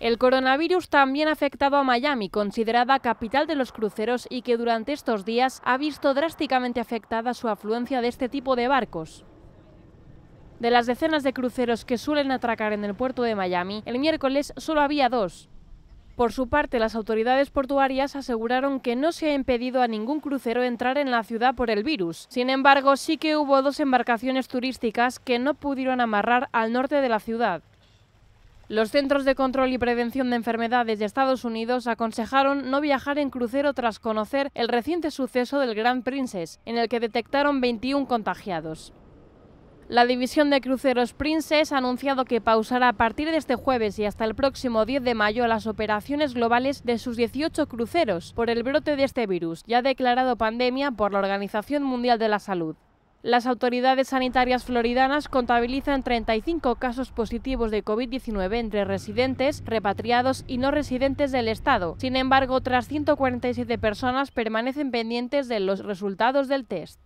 El coronavirus también ha afectado a Miami, considerada capital de los cruceros y que durante estos días ha visto drásticamente afectada su afluencia de este tipo de barcos. De las decenas de cruceros que suelen atracar en el puerto de Miami, el miércoles solo había dos. Por su parte, las autoridades portuarias aseguraron que no se ha impedido a ningún crucero entrar en la ciudad por el virus. Sin embargo, sí que hubo dos embarcaciones turísticas que no pudieron amarrar al norte de la ciudad. Los Centros de Control y Prevención de Enfermedades de Estados Unidos aconsejaron no viajar en crucero tras conocer el reciente suceso del Grand Princess, en el que detectaron 21 contagiados. La división de cruceros Princess ha anunciado que pausará a partir de este jueves y hasta el próximo 10 de mayo las operaciones globales de sus 18 cruceros por el brote de este virus, ya declarado pandemia por la Organización Mundial de la Salud. Las autoridades sanitarias floridanas contabilizan 35 casos positivos de COVID-19 entre residentes, repatriados y no residentes del Estado. Sin embargo, otras 147 personas permanecen pendientes de los resultados del test.